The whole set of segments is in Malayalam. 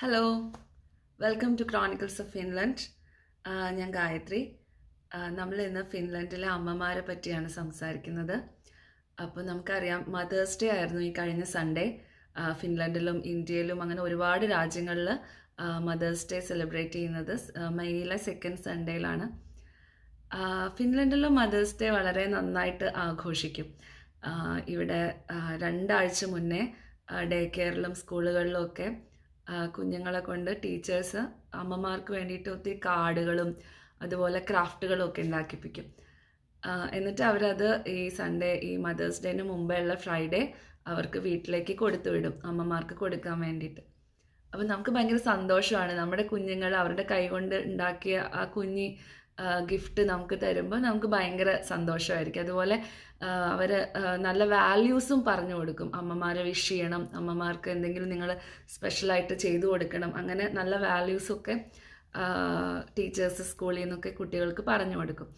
hello welcome to Chronicles of Finland ഞാൻ ഗായത്രി നമ്മൾ ഇന്ന് ഫിൻലൻഡിലെ അമ്മമാരെ പറ്റിയാണ് സംസാരിക്കുന്നത് അപ്പോൾ നമുക്കറിയാം മദേഴ്സ് ഡേ ആയിരുന്നു ഈ കഴിഞ്ഞ സൺഡേ ഫിൻലൻഡിലും ഇന്ത്യയിലും അങ്ങനെ ഒരുപാട് രാജ്യങ്ങളിൽ മദേഴ്സ് ഡേ സെലിബ്രേറ്റ് ചെയ്യുന്നത് മെയ്യിലെ സെക്കൻഡ് സൺഡേയിലാണ് ഫിൻലൻഡിലും മദേഴ്സ് ഡേ വളരെ നന്നായിട്ട് ആഘോഷിക്കും ഇവിടെ രണ്ടാഴ്ച മുന്നേ ഡേ കെയറിലും സ്കൂളുകളിലും ഒക്കെ കുഞ്ഞുങ്ങളെ കൊണ്ട് ടീച്ചേഴ്സ് അമ്മമാർക്ക് വേണ്ടിയിട്ട് ഒത്തിരി കാർഡുകളും അതുപോലെ ക്രാഫ്റ്റുകളും ഒക്കെ ഉണ്ടാക്കിപ്പിക്കും എന്നിട്ട് അവരത് ഈ സൺഡേ ഈ മദേഴ്സ് ഡേന് മുമ്പേ ഉള്ള ഫ്രൈഡേ അവർക്ക് വീട്ടിലേക്ക് കൊടുത്തു വിടും അമ്മമാർക്ക് കൊടുക്കാൻ വേണ്ടിയിട്ട് അപ്പം നമുക്ക് ഭയങ്കര സന്തോഷമാണ് നമ്മുടെ കുഞ്ഞുങ്ങൾ അവരുടെ കൈകൊണ്ട് ഉണ്ടാക്കിയ ആ കുഞ്ഞി ഗിഫ്റ്റ് നമുക്ക് തരുമ്പോൾ നമുക്ക് ഭയങ്കര സന്തോഷമായിരിക്കും അതുപോലെ അവർ നല്ല വാല്യൂസും പറഞ്ഞു കൊടുക്കും അമ്മമാരെ വിഷ് ചെയ്യണം അമ്മമാർക്ക് എന്തെങ്കിലും നിങ്ങൾ സ്പെഷ്യലായിട്ട് ചെയ്തു കൊടുക്കണം അങ്ങനെ നല്ല വാല്യൂസൊക്കെ ടീച്ചേഴ്സ് സ്കൂളിൽ നിന്നൊക്കെ കുട്ടികൾക്ക് പറഞ്ഞു കൊടുക്കും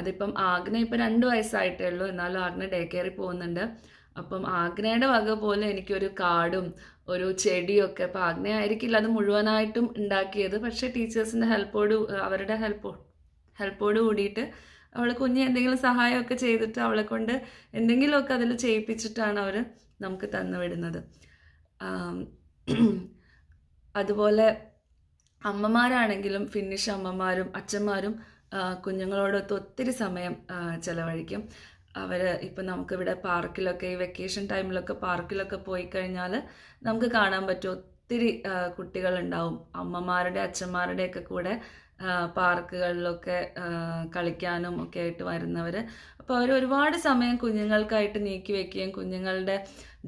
അതിപ്പം ആഗ്ന ഇപ്പം രണ്ട് വയസ്സായിട്ടേ ഉള്ളൂ എന്നാലും ആഗ്ന ഡേ കെയറിൽ പോകുന്നുണ്ട് അപ്പം ആഗ്നയുടെ വക പോലെ എനിക്കൊരു കാടും ഒരു ചെടിയൊക്കെ അപ്പം ആഗ്നയായിരിക്കില്ല അത് മുഴുവനായിട്ടും ഉണ്ടാക്കിയത് പക്ഷേ ടീച്ചേഴ്സിൻ്റെ ഹെൽപ്പോട് അവരുടെ ഹെൽപ്പ് ഹെൽപ്പോട് കൂടിയിട്ട് അവൾ കുഞ്ഞ് എന്തെങ്കിലും സഹായമൊക്കെ ചെയ്തിട്ട് അവളെ കൊണ്ട് എന്തെങ്കിലുമൊക്കെ അതിൽ ചെയ്യിപ്പിച്ചിട്ടാണ് അവർ നമുക്ക് തന്നുവിടുന്നത് അതുപോലെ അമ്മമാരാണെങ്കിലും ഫിന്നിഷ് അമ്മമാരും അച്ഛന്മാരും കുഞ്ഞുങ്ങളോടൊത്ത് ഒത്തിരി സമയം ചിലവഴിക്കും അവർ ഇപ്പം നമുക്കിവിടെ പാർക്കിലൊക്കെ ഈ വെക്കേഷൻ ടൈമിലൊക്കെ പാർക്കിലൊക്കെ പോയി കഴിഞ്ഞാൽ നമുക്ക് കാണാൻ പറ്റും ഒത്തിരി കുട്ടികളുണ്ടാവും അമ്മമാരുടെ അച്ഛന്മാരുടെയൊക്കെ കൂടെ പാർക്കുകളിലൊക്കെ കളിക്കാനും ഒക്കെ ആയിട്ട് വരുന്നവർ അപ്പോൾ അവർ ഒരുപാട് സമയം കുഞ്ഞുങ്ങൾക്കായിട്ട് നീക്കി വയ്ക്കുകയും കുഞ്ഞുങ്ങളുടെ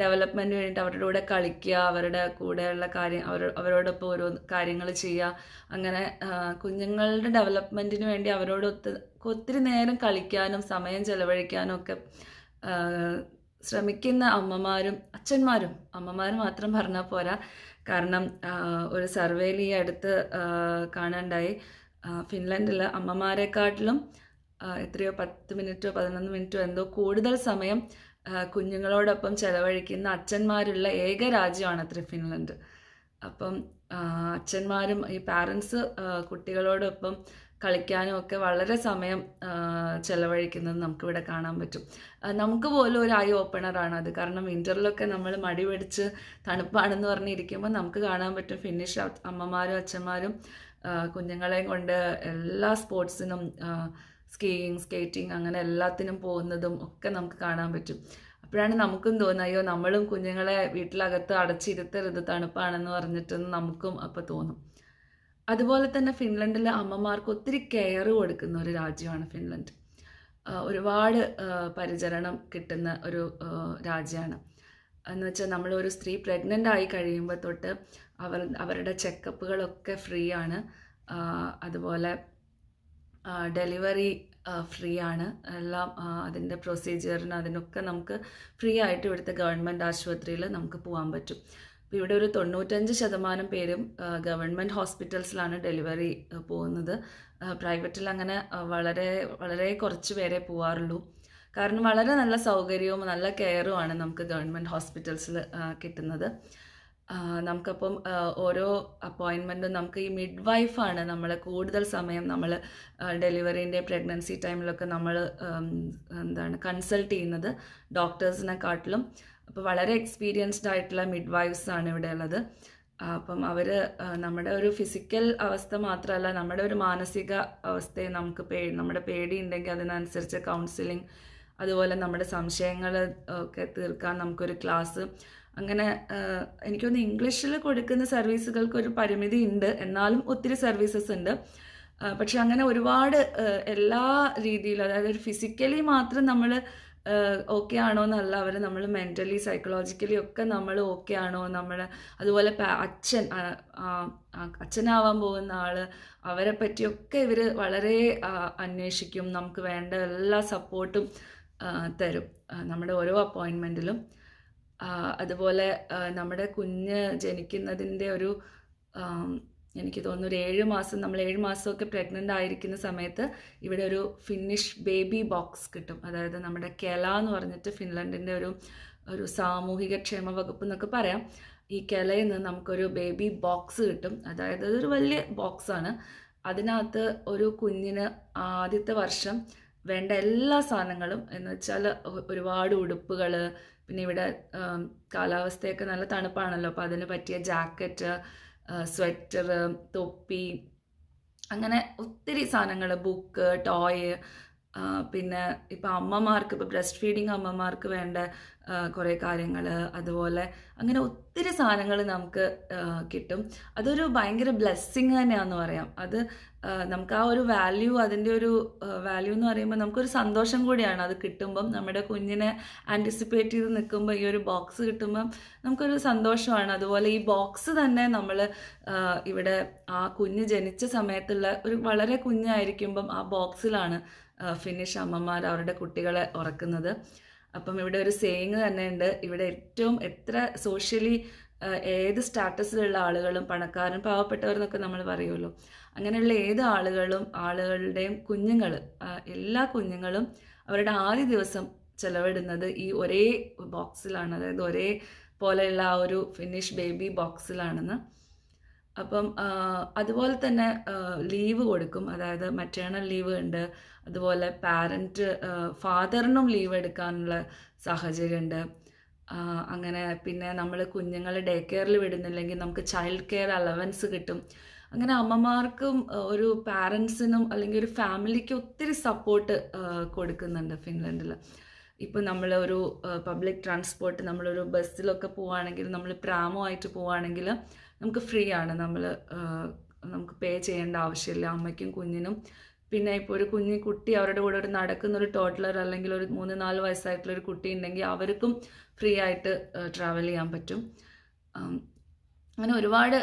ഡെവലപ്മെൻറ്റിന് വേണ്ടിയിട്ട് അവരുടെ കൂടെ കളിക്കുക അവരുടെ കൂടെയുള്ള കാര്യം അവർ അവരോടൊപ്പം ഓരോ കാര്യങ്ങൾ ചെയ്യുക അങ്ങനെ കുഞ്ഞുങ്ങളുടെ ഡെവലപ്മെൻറ്റിന് വേണ്ടി അവരോട് ഒത്തിരി നേരം കളിക്കാനും സമയം ചെലവഴിക്കാനും ഒക്കെ ശ്രമിക്കുന്ന അമ്മമാരും അച്ഛന്മാരും അമ്മമാർ മാത്രം പറഞ്ഞാൽ പോരാ കാരണം ഒരു സർവേയിൽ ഈ അടുത്ത് കാണാണ്ടായി ഫിൻലൻഡിൽ അമ്മമാരെക്കാട്ടിലും എത്രയോ പത്ത് മിനിറ്റോ പതിനൊന്ന് മിനിറ്റോ എന്തോ കൂടുതൽ സമയം കുഞ്ഞുങ്ങളോടൊപ്പം ചെലവഴിക്കുന്ന അച്ഛന്മാരുള്ള ഏക രാജ്യമാണ് അത്ര ഫിൻലൻഡ് അപ്പം അച്ഛന്മാരും ഈ പാരൻസ് കുട്ടികളോടൊപ്പം കളിക്കാനും ഒക്കെ വളരെ സമയം ചെലവഴിക്കുന്നത് നമുക്കിവിടെ കാണാൻ പറ്റും നമുക്ക് പോലും ഒരു ഐ ഓപ്പണറാണ് അത് കാരണം വിൻ്ററിലൊക്കെ നമ്മൾ മടി പിടിച്ച് തണുപ്പാണെന്ന് പറഞ്ഞിരിക്കുമ്പോൾ നമുക്ക് കാണാൻ പറ്റും ഫിനിഷ് അമ്മമാരും അച്ഛന്മാരും കുഞ്ഞുങ്ങളെയും കൊണ്ട് എല്ലാ സ്പോർട്സിനും സ്കീയിങ് സ്കേറ്റിംഗ് അങ്ങനെ എല്ലാത്തിനും പോകുന്നതും ഒക്കെ നമുക്ക് കാണാൻ പറ്റും അപ്പോഴാണ് നമുക്കും തോന്നുന്നത് അയ്യോ നമ്മളും കുഞ്ഞുങ്ങളെ വീട്ടിലകത്ത് അടച്ചിരുത്തരുത് തണുപ്പാണെന്ന് പറഞ്ഞിട്ടെന്ന് നമുക്കും അപ്പോൾ തോന്നും അതുപോലെ തന്നെ ഫിൻലൻഡിലെ അമ്മമാർക്ക് ഒത്തിരി കെയർ കൊടുക്കുന്ന ഒരു രാജ്യമാണ് ഫിൻലൻഡ് ഒരുപാട് പരിചരണം കിട്ടുന്ന ഒരു രാജ്യമാണ് എന്ന് വെച്ചാൽ നമ്മളൊരു സ്ത്രീ പ്രഗ്നൻ്റ് ആയി കഴിയുമ്പോൾ തൊട്ട് അവർ അവരുടെ ചെക്കപ്പുകളൊക്കെ ഫ്രീ ആണ് അതുപോലെ ഡെലിവറി ഫ്രീ ആണ് എല്ലാം അതിൻ്റെ പ്രൊസീജിയറിന് അതിനൊക്കെ നമുക്ക് ഫ്രീ ആയിട്ട് ഇവിടുത്തെ ഗവൺമെൻറ് ആശുപത്രിയിൽ നമുക്ക് പോകാൻ പറ്റും അപ്പോൾ ഇവിടെ ഒരു തൊണ്ണൂറ്റഞ്ച് ശതമാനം പേരും ഗവൺമെൻറ് ഹോസ്പിറ്റൽസിലാണ് ഡെലിവറി പോകുന്നത് പ്രൈവറ്റിൽ അങ്ങനെ വളരെ വളരെ കുറച്ച് പേരെ പോവാറുള്ളൂ കാരണം വളരെ നല്ല സൗകര്യവും നല്ല കെയറുമാണ് നമുക്ക് ഗവൺമെൻറ് ഹോസ്പിറ്റൽസിൽ കിട്ടുന്നത് നമുക്കപ്പം ഓരോ അപ്പോയിൻമെൻറ്റും നമുക്ക് ഈ മിഡ് വൈഫാണ് നമ്മൾ കൂടുതൽ സമയം നമ്മൾ ഡെലിവറിൻ്റെ പ്രഗ്നൻസി ടൈമിലൊക്കെ നമ്മൾ എന്താണ് കൺസൾട്ട് ചെയ്യുന്നത് കാട്ടിലും അപ്പോൾ വളരെ എക്സ്പീരിയൻസ്ഡ് ആയിട്ടുള്ള മിഡ് വൈഫ്സാണ് ഇവിടെ ഉള്ളത് അപ്പം അവർ നമ്മുടെ ഒരു ഫിസിക്കൽ അവസ്ഥ മാത്രമല്ല നമ്മുടെ ഒരു മാനസിക അവസ്ഥയെ നമുക്ക് പേ നമ്മുടെ പേടി ഉണ്ടെങ്കിൽ അതിനനുസരിച്ച് കൗൺസിലിംഗ് അതുപോലെ നമ്മുടെ സംശയങ്ങൾ ഒക്കെ തീർക്കാൻ നമുക്കൊരു ക്ലാസ് അങ്ങനെ എനിക്കൊന്ന് ഇംഗ്ലീഷിൽ കൊടുക്കുന്ന സർവീസുകൾക്ക് ഒരു പരിമിതി ഉണ്ട് എന്നാലും ഒത്തിരി സർവീസസ് ഉണ്ട് പക്ഷെ അങ്ങനെ ഒരുപാട് എല്ലാ രീതിയിലും അതായത് ഒരു ഫിസിക്കലി മാത്രം നമ്മൾ ഓക്കെ ആണോ എന്നല്ല അവർ നമ്മൾ മെൻ്റലി സൈക്കോളജിക്കലി ഒക്കെ നമ്മൾ ഓക്കെ ആണോ നമ്മൾ അതുപോലെ അച്ഛൻ അച്ഛനാവാൻ പോകുന്ന ആൾ അവരെ പറ്റിയൊക്കെ ഇവർ വളരെ അന്വേഷിക്കും നമുക്ക് വേണ്ട എല്ലാ സപ്പോർട്ടും തരും നമ്മുടെ ഓരോ അപ്പോയിൻമെൻറ്റിലും അതുപോലെ നമ്മുടെ കുഞ്ഞ് ജനിക്കുന്നതിൻ്റെ ഒരു എനിക്ക് തോന്നുന്നു ഒരു ഏഴ് മാസം നമ്മൾ ഏഴ് മാസമൊക്കെ പ്രഗ്നൻ്റ് ആയിരിക്കുന്ന സമയത്ത് ഇവിടെ ഒരു ഫിന്നിഷ് ബേബി ബോക്സ് കിട്ടും അതായത് നമ്മുടെ കെല എന്ന് പറഞ്ഞിട്ട് ഫിൻലൻഡിൻ്റെ ഒരു ഒരു സാമൂഹിക ക്ഷേമ വകുപ്പ് എന്നൊക്കെ പറയാം ഈ കെലയിൽ നിന്ന് നമുക്കൊരു ബേബി ബോക്സ് കിട്ടും അതായത് അതൊരു വലിയ ബോക്സാണ് അതിനകത്ത് ഒരു കുഞ്ഞിന് ആദ്യത്തെ വർഷം വേണ്ട എല്ലാ സാധനങ്ങളും എന്ന് വെച്ചാൽ ഒരുപാട് ഉടുപ്പുകൾ പിന്നെ ഇവിടെ കാലാവസ്ഥയൊക്കെ നല്ല തണുപ്പാണല്ലോ അപ്പോൾ അതിന് പറ്റിയ ജാക്കറ്റ് സ്വെറ്റർ തൊപ്പി അങ്ങനെ ഒത്തിരി സാധനങ്ങൾ ബുക്ക് ടോയ് പിന്നെ ഇപ്പം അമ്മമാർക്ക് ഇപ്പം ബ്രസ്റ്റ് ഫീഡിങ് അമ്മമാർക്ക് വേണ്ട കുറേ കാര്യങ്ങൾ അതുപോലെ അങ്ങനെ ഒത്തിരി സാധനങ്ങൾ നമുക്ക് കിട്ടും അതൊരു ഭയങ്കര ബ്ലെസ്സിങ് തന്നെയാണെന്ന് പറയാം അത് നമുക്ക് ആ ഒരു വാല്യൂ അതിൻ്റെ ഒരു വാല്യൂ എന്ന് പറയുമ്പോൾ നമുക്കൊരു സന്തോഷം കൂടിയാണ് അത് കിട്ടുമ്പം നമ്മുടെ കുഞ്ഞിനെ ആൻറ്റിസിപ്പേറ്റ് ചെയ്ത് നിൽക്കുമ്പോൾ ഈ ഒരു ബോക്സ് കിട്ടുമ്പം നമുക്കൊരു സന്തോഷമാണ് അതുപോലെ ഈ ബോക്സ് തന്നെ നമ്മൾ ഇവിടെ ആ കുഞ്ഞ് ജനിച്ച സമയത്തുള്ള ഒരു വളരെ കുഞ്ഞായിരിക്കുമ്പം ആ ബോക്സിലാണ് ഫിനിഷ് അമ്മമാർ അവരുടെ കുട്ടികളെ ഉറക്കുന്നത് അപ്പം ഇവിടെ ഒരു സേയിങ് തന്നെ ഉണ്ട് ഇവിടെ ഏറ്റവും എത്ര സോഷ്യലി ഏത് സ്റ്റാറ്റസിലുള്ള ആളുകളും പണക്കാരും പാവപ്പെട്ടവരെന്നൊക്കെ നമ്മൾ പറയുമല്ലോ അങ്ങനെയുള്ള ഏത് ആളുകളും ആളുകളുടെയും കുഞ്ഞുങ്ങൾ എല്ലാ കുഞ്ഞുങ്ങളും അവരുടെ ആദ്യ ദിവസം ചിലവിടുന്നത് ഈ ഒരേ ബോക്സിലാണ് അതായത് ഒരേ പോലെയുള്ള ആ ഒരു ഫിനിഷ് ബേബി ബോക്സിലാണെന്ന് അപ്പം അതുപോലെ തന്നെ ലീവ് കൊടുക്കും അതായത് മറ്റേണൽ ലീവ് ഉണ്ട് അതുപോലെ പാരൻറ്റ് ഫാദറിനും ലീവ് എടുക്കാനുള്ള സാഹചര്യമുണ്ട് അങ്ങനെ പിന്നെ നമ്മൾ കുഞ്ഞുങ്ങളെ ഡേ കെയറിൽ വിടുന്നില്ലെങ്കിൽ നമുക്ക് ചൈൽഡ് കെയർ അലവൻസ് കിട്ടും അങ്ങനെ അമ്മമാർക്കും ഒരു പാരൻസിനും അല്ലെങ്കിൽ ഒരു ഫാമിലിക്ക് ഒത്തിരി സപ്പോർട്ട് കൊടുക്കുന്നുണ്ട് ഫിൻലൻഡിൽ ഇപ്പം നമ്മളൊരു പബ്ലിക് ട്രാൻസ്പോർട്ട് നമ്മളൊരു ബസ്സിലൊക്കെ പോവുകയാണെങ്കിൽ നമ്മൾ പ്രാമോ ആയിട്ട് പോവുകയാണെങ്കിൽ നമുക്ക് ഫ്രീ ആണ് നമ്മൾ നമുക്ക് പേ ചെയ്യേണ്ട ആവശ്യമില്ല അമ്മയ്ക്കും കുഞ്ഞിനും പിന്നെ ഇപ്പോൾ ഒരു കുഞ്ഞി കുട്ടി അവരുടെ കൂടെ ഒരു നടക്കുന്ന ഒരു ടോട്ട്ലർ അല്ലെങ്കിൽ ഒരു മൂന്ന് നാല് വയസ്സായിട്ടുള്ള ഒരു കുട്ടി ഉണ്ടെങ്കിൽ അവർക്കും ഫ്രീ ആയിട്ട് ട്രാവൽ ചെയ്യാൻ പറ്റും അങ്ങനെ ഒരുപാട്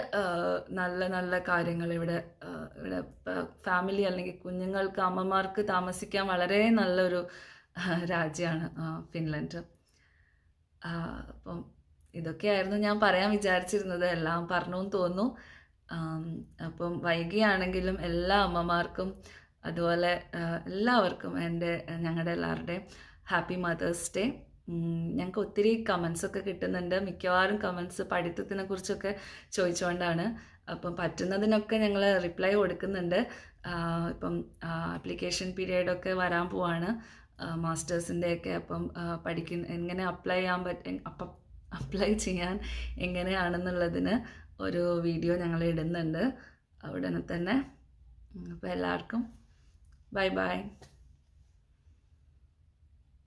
നല്ല നല്ല കാര്യങ്ങൾ ഇവിടെ ഇവിടെ ഫാമിലി അല്ലെങ്കിൽ കുഞ്ഞുങ്ങൾക്ക് അമ്മമാർക്ക് താമസിക്കാൻ വളരെ നല്ലൊരു രാജ്യമാണ് ഫിൻലൻഡ് അപ്പം ഇതൊക്കെയായിരുന്നു ഞാൻ പറയാൻ വിചാരിച്ചിരുന്നത് എല്ലാം പറഞ്ഞു തോന്നുന്നു അപ്പം വൈകിയാണെങ്കിലും എല്ലാ അമ്മമാർക്കും അതുപോലെ എല്ലാവർക്കും എൻ്റെ ഞങ്ങളുടെ എല്ലാവരുടെയും ഹാപ്പി മദേഴ്സ് ഡേ ഞങ്ങൾക്ക് ഒത്തിരി കമൻസ് ഒക്കെ കിട്ടുന്നുണ്ട് മിക്കവാറും കമൻസ് പഠിത്തത്തിനെ കുറിച്ചൊക്കെ ചോദിച്ചുകൊണ്ടാണ് അപ്പം പറ്റുന്നതിനൊക്കെ ഞങ്ങൾ റിപ്ലൈ കൊടുക്കുന്നുണ്ട് ഇപ്പം ആപ്ലിക്കേഷൻ പീരീഡൊക്കെ വരാൻ പോവാണ് മാസ്റ്റേഴ്സിൻ്റെയൊക്കെ അപ്പം പഠിക്കുന്ന എങ്ങനെ അപ്ലൈ ചെയ്യാൻ പറ്റും അപ്പം അപ്ലൈ ചെയ്യാൻ എങ്ങനെയാണെന്നുള്ളതിന് ഒരു വീഡിയോ ഞങ്ങൾ ഇടുന്നുണ്ട് അവിടെ തന്നെ അപ്പോൾ എല്ലാവർക്കും ബൈ ബൈ